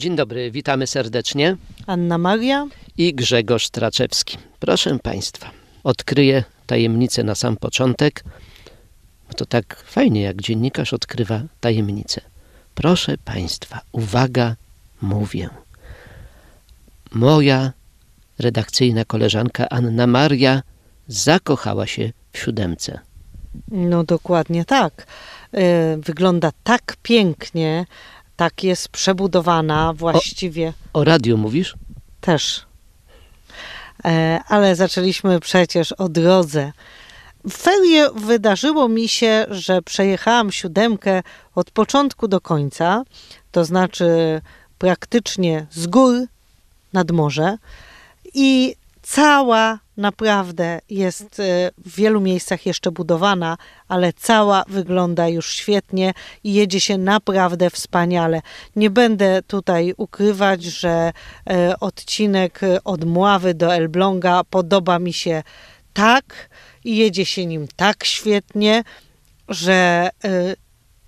Dzień dobry, witamy serdecznie. Anna Maria i Grzegorz Traczewski. Proszę Państwa, odkryję tajemnicę na sam początek. To tak fajnie, jak dziennikarz odkrywa tajemnicę. Proszę Państwa, uwaga, mówię. Moja redakcyjna koleżanka Anna Maria zakochała się w siódemce. No dokładnie tak. E, wygląda tak pięknie, tak jest przebudowana właściwie. O, o radio mówisz? Też. E, ale zaczęliśmy przecież o drodze. W ferie wydarzyło mi się, że przejechałam siódemkę od początku do końca, to znaczy praktycznie z gór nad morze. I Cała naprawdę jest y, w wielu miejscach jeszcze budowana, ale cała wygląda już świetnie i jedzie się naprawdę wspaniale. Nie będę tutaj ukrywać, że y, odcinek y, od Mławy do Elbląga podoba mi się tak i jedzie się nim tak świetnie, że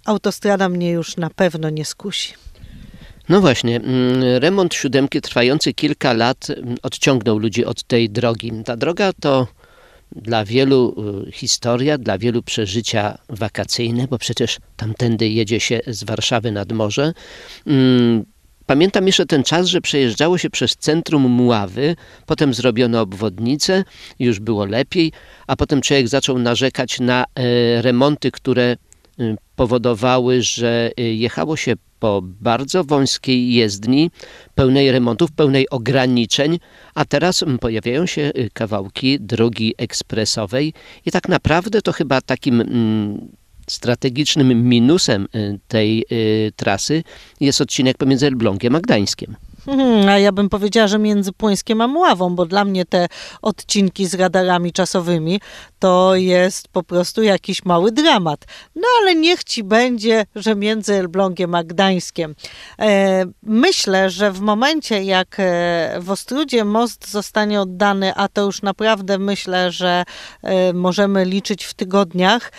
autostrada mnie już na pewno nie skusi. No właśnie, mm, remont siódemki trwający kilka lat mm, odciągnął ludzi od tej drogi. Ta droga to dla wielu y, historia, dla wielu przeżycia wakacyjne, bo przecież tamtędy jedzie się z Warszawy nad morze. Mm, pamiętam jeszcze ten czas, że przejeżdżało się przez centrum Mławy, potem zrobiono obwodnicę, już było lepiej, a potem człowiek zaczął narzekać na e, remonty, które powodowały, że y, jechało się po bardzo wąskiej jezdni, pełnej remontów, pełnej ograniczeń, a teraz mm, pojawiają się y, kawałki drogi ekspresowej i tak naprawdę to chyba takim mm, strategicznym minusem y, tej trasy jest odcinek pomiędzy Elblągiem a Gdańskiem. Hmm, a ja bym powiedziała, że między Płońskiem a Mławą, bo dla mnie te odcinki z radarami czasowymi to jest po prostu jakiś mały dramat. No ale niech ci będzie, że między Elblągiem a Gdańskiem. E, myślę, że w momencie jak e, w Ostrudzie most zostanie oddany, a to już naprawdę myślę, że e, możemy liczyć w tygodniach,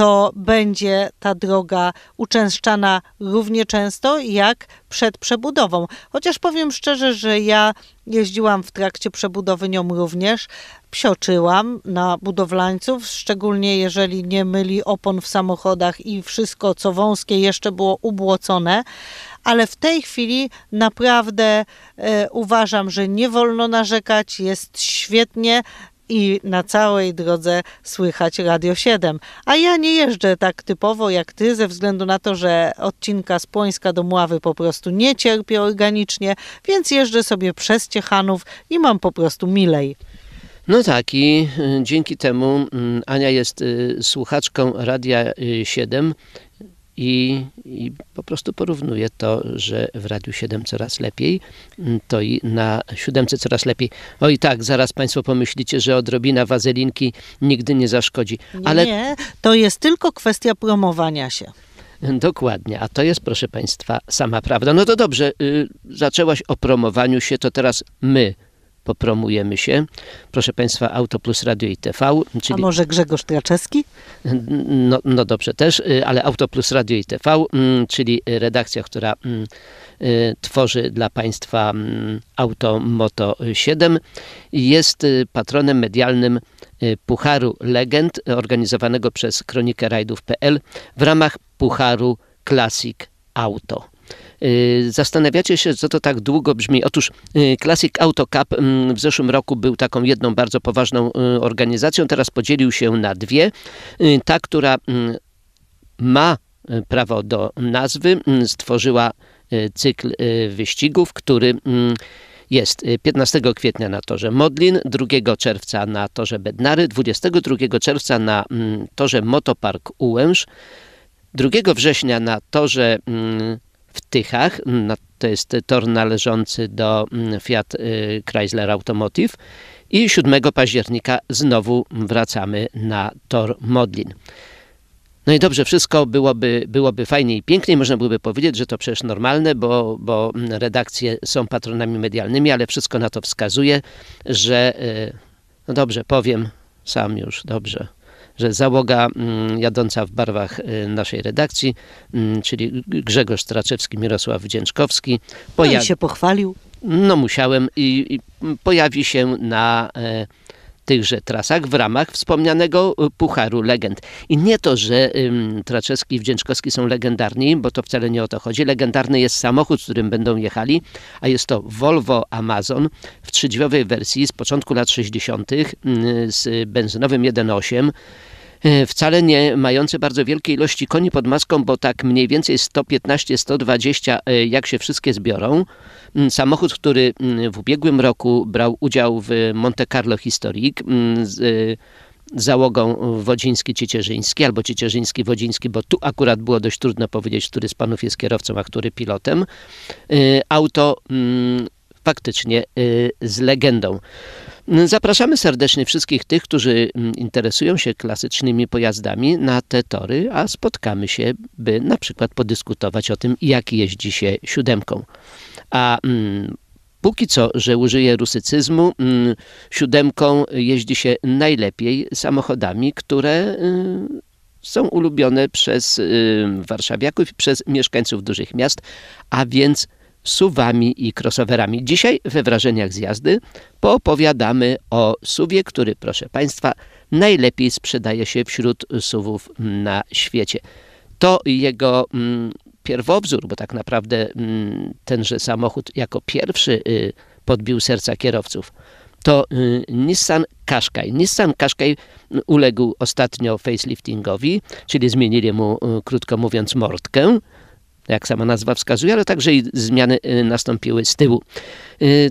to będzie ta droga uczęszczana równie często jak przed przebudową. Chociaż powiem szczerze, że ja jeździłam w trakcie przebudowy nią również, psioczyłam na budowlańców, szczególnie jeżeli nie myli opon w samochodach i wszystko co wąskie jeszcze było ubłocone, ale w tej chwili naprawdę e, uważam, że nie wolno narzekać, jest świetnie, i na całej drodze słychać Radio 7. A ja nie jeżdżę tak typowo jak ty, ze względu na to, że odcinka z Płońska do Mławy po prostu nie cierpię organicznie, więc jeżdżę sobie przez Ciechanów i mam po prostu milej. No tak, i y, dzięki temu mm, Ania jest y, słuchaczką Radia 7 y, i, i po prostu porównuje to, że w Radiu 7 coraz lepiej, mm, to i na 7 coraz lepiej. O i tak, zaraz Państwo pomyślicie, że odrobina wazelinki nigdy nie zaszkodzi. Ale... Nie, to jest tylko kwestia promowania się. Dokładnie, a to jest, proszę Państwa, sama prawda. No to dobrze, yy, zaczęłaś o promowaniu się, to teraz my popromujemy się. Proszę Państwa, Auto Plus Radio i TV. Czyli... A może Grzegorz Traczewski? No, no dobrze też, y, ale Auto Plus Radio i TV, mm, czyli redakcja, która mm, y, tworzy dla Państwa mm, Auto Moto 7, jest y, patronem medialnym Pucharu Legend organizowanego przez kronikę rajdów.pl w ramach Pucharu Classic Auto. Y, zastanawiacie się, co to tak długo brzmi. Otóż y, Classic Auto Cup mm, w zeszłym roku był taką jedną bardzo poważną y, organizacją, teraz podzielił się na dwie. Ta, która mm, ma prawo do nazwy, mm, stworzyła cykl wyścigów, który jest 15 kwietnia na torze Modlin, 2 czerwca na torze Bednary, 22 czerwca na torze Motopark Ułęż, 2 września na torze w Tychach. No, to jest tor należący do mm, Fiat y, Chrysler Automotive. I 7 października znowu wracamy na tor Modlin. No i dobrze, wszystko byłoby, byłoby fajnie i pięknie. Można byłoby powiedzieć, że to przecież normalne, bo, bo mm, redakcje są patronami medialnymi, ale wszystko na to wskazuje, że y, no dobrze, powiem sam już, dobrze że załoga mm, jadąca w barwach y, naszej redakcji, mm, czyli Grzegorz Straczewski, Mirosław Wdzięczkowski. Poja- no i się pochwalił. No musiałem i, i pojawi się na e, tychże trasach w ramach wspomnianego e, Pucharu Legend. I nie to, że Traczewski i Wdzięczkowski są legendarni, bo to wcale nie o to chodzi. Legendarny jest samochód, z którym będą jechali, a jest to Volvo Amazon w trzydźwiowej wersji z początku lat 60. Mm, z benzynowym 1.8 E, wcale nie mające bardzo wielkiej ilości koni pod maską, bo tak mniej więcej 115-120, e, jak się wszystkie zbiorą. Mm, samochód, który mm, w ubiegłym roku brał udział w Monte Carlo Historic mm, z e, załogą Wodziński-Ciecierzyński albo Ciecierzyński-Wodziński, bo tu akurat było dość trudno powiedzieć, który z panów jest kierowcą, a który pilotem. Auto faktycznie y, z legendą. Zapraszamy serdecznie wszystkich tych, którzy mm, interesują się klasycznymi pojazdami na te tory, a spotkamy się, by na przykład podyskutować o tym, jak jeździ się siódemką. A mm, Póki co, że użyję rusycyzmu, mm, siódemką jeździ się najlepiej samochodami, które y, są ulubione przez y, warszawiaków i przez mieszkańców dużych miast, a więc suwami i crossoverami. Dzisiaj we wrażeniach z jazdy poopowiadamy o suwie, który, proszę Państwa, najlepiej sprzedaje się wśród suwów na świecie. To jego mm, pierwowzór, bo tak naprawdę mm, tenże samochód jako pierwszy y, podbił serca kierowców to y, Nissan Qashqai. Nissan Qashqai mm, uległ ostatnio faceliftingowi, czyli zmienili mu, y, krótko mówiąc, mordkę jak sama nazwa wskazuje, ale także i zmiany y, nastąpiły z tyłu. Y,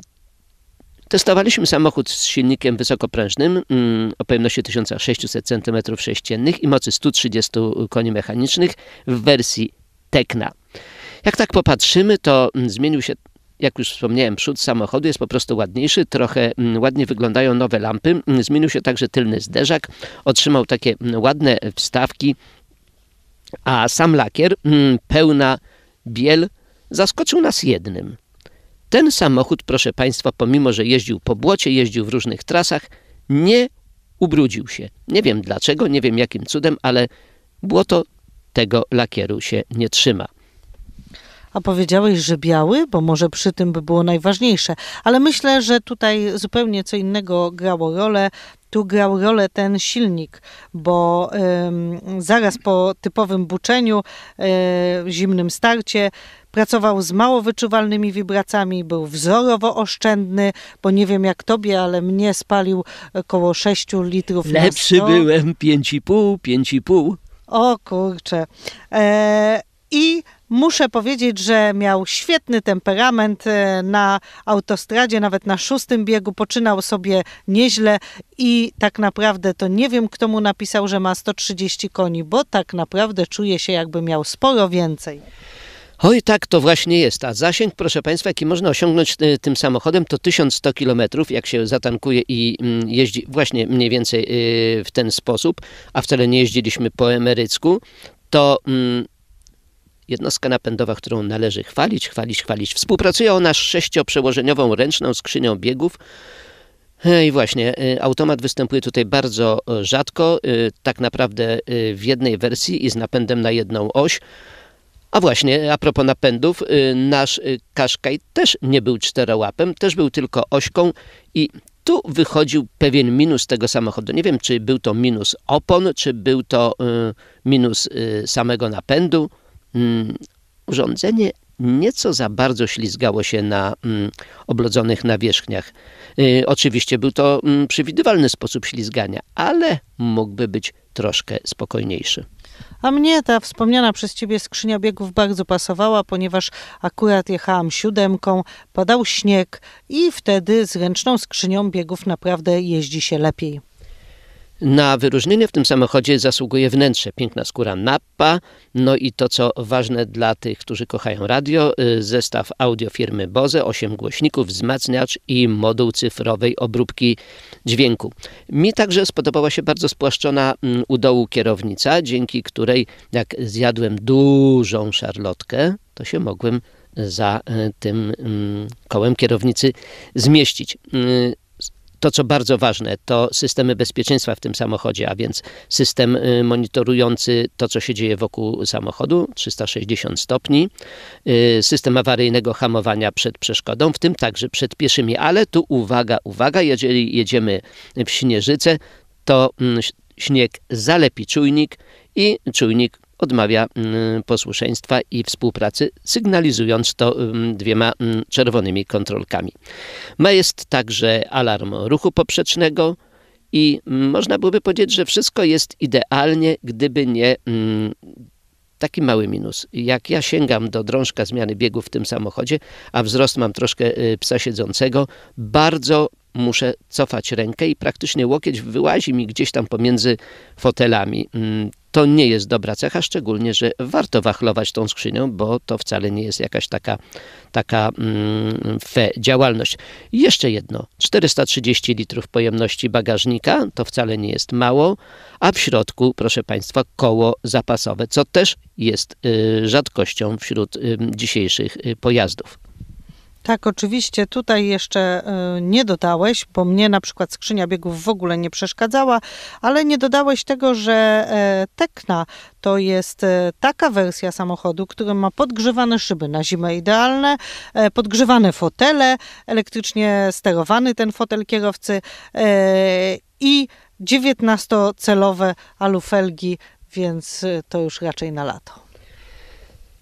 testowaliśmy samochód z silnikiem wysokoprężnym mm, o pojemności 1600 cm3 i mocy 130 koni mechanicznych w wersji Tekna. Jak tak popatrzymy, to mm, zmienił się, jak już wspomniałem, przód samochodu jest po prostu ładniejszy, trochę mm, ładnie wyglądają nowe lampy. Zmienił się także tylny zderzak, otrzymał takie ładne wstawki a sam lakier, mm, pełna biel, zaskoczył nas jednym. Ten samochód, proszę Państwa, pomimo że jeździł po błocie, jeździł w różnych trasach, nie ubrudził się. Nie wiem dlaczego, nie wiem jakim cudem, ale błoto tego lakieru się nie trzyma. A powiedziałeś, że biały, bo może przy tym by było najważniejsze, ale myślę, że tutaj zupełnie co innego grało rolę tu grał rolę ten silnik, bo zaraz po typowym buczeniu, e, zimnym starcie, Pracował z mało wyczuwalnymi wibracami, był wzorowo oszczędny, bo nie wiem jak tobie, ale mnie spalił około 6 litrów Lepszy na 100. byłem 5,5, 5,5. O kurczę. E, I Muszę powiedzieć, że miał świetny temperament e, na autostradzie, nawet na szóstym biegu poczynał sobie nieźle i tak naprawdę to nie wiem, kto mu napisał, że ma 130 koni, bo tak naprawdę czuje się, jakby miał sporo więcej. Oj, tak to właśnie jest. A zasięg, proszę Państwa, jaki można osiągnąć e, tym samochodem, to 1100 km, jak się zatankuje i mm, jeździ właśnie mniej więcej e, w ten sposób, a wcale nie jeździliśmy po emerycku, to mm, jednostka napędowa, którą należy chwalić, chwalić, chwalić. Współpracuje ona z sześcioprzełożeniową ręczną skrzynią biegów. E, I właśnie, e, automat występuje tutaj bardzo e, rzadko, tak naprawdę w jednej wersji i z napędem na jedną oś. A właśnie, a propos napędów, nasz Kaszkaj też nie był czterołapem, też był tylko ośką i tu wychodził pewien minus tego samochodu. Nie wiem, czy był to minus opon, czy był to minus samego napędu. Mm, urządzenie nieco za bardzo ślizgało się na mm, oblodzonych nawierzchniach. Y, oczywiście był to mm, przewidywalny sposób ślizgania, ale mógłby być troszkę spokojniejszy. A mnie ta wspomniana przez ciebie skrzynia biegów bardzo pasowała, ponieważ akurat jechałam siódemką, padał śnieg i wtedy z ręczną skrzynią biegów naprawdę jeździ się lepiej. Na wyróżnienie w tym samochodzie zasługuje wnętrze, piękna skóra Nappa, no i to co ważne dla tych, którzy kochają radio, y, zestaw audio firmy Bose, 8 głośników, wzmacniacz i moduł cyfrowej obróbki dźwięku. Mi także spodobała się bardzo spłaszczona mm, u dołu kierownica, dzięki której jak zjadłem dużą szarlotkę, to się mogłem za y, tym mm, kołem kierownicy zmieścić. Y, to, co bardzo ważne, to systemy bezpieczeństwa w tym samochodzie, a więc system y, monitorujący to, co się dzieje wokół samochodu 360 stopni, y, system awaryjnego hamowania przed przeszkodą, w tym także przed pieszymi. Ale tu uwaga, uwaga, jeżeli jedziemy w śnieżyce, to mm, śnieg zalepi czujnik i czujnik odmawia mm, posłuszeństwa i współpracy, sygnalizując to mm, dwiema mm, czerwonymi kontrolkami. Ma jest także alarm ruchu poprzecznego, i można byłoby powiedzieć, że wszystko jest idealnie, gdyby nie taki mały minus. Jak ja sięgam do drążka zmiany biegu w tym samochodzie, a wzrost mam troszkę y, psa siedzącego, bardzo muszę cofać rękę i praktycznie łokieć wyłazi mi gdzieś tam pomiędzy fotelami to nie jest dobra cecha, szczególnie, że warto wachlować tą skrzynią, bo to wcale nie jest jakaś taka, taka mm, fe działalność. Jeszcze jedno, 430 litrów pojemności bagażnika, to wcale nie jest mało, a w środku, proszę Państwa, koło zapasowe, co też jest y, rzadkością wśród y, dzisiejszych y, pojazdów. Tak, oczywiście. Tutaj jeszcze e, nie dodałeś, bo mnie na przykład skrzynia biegów w ogóle nie przeszkadzała, ale nie dodałeś tego, że e, Tekna to jest e, taka wersja samochodu, który ma podgrzewane szyby na zimę idealne, podgrzewane fotele, elektrycznie sterowany ten fotel kierowcy i 19-celowe alufelgi, więc to już raczej na lato.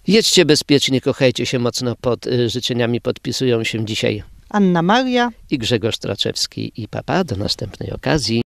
Jedźcie bezpiecznie, kochajcie się mocno. Pod y, życzeniami podpisują się dzisiaj Anna Maria i Grzegorz Traczewski. I papa, do następnej okazji.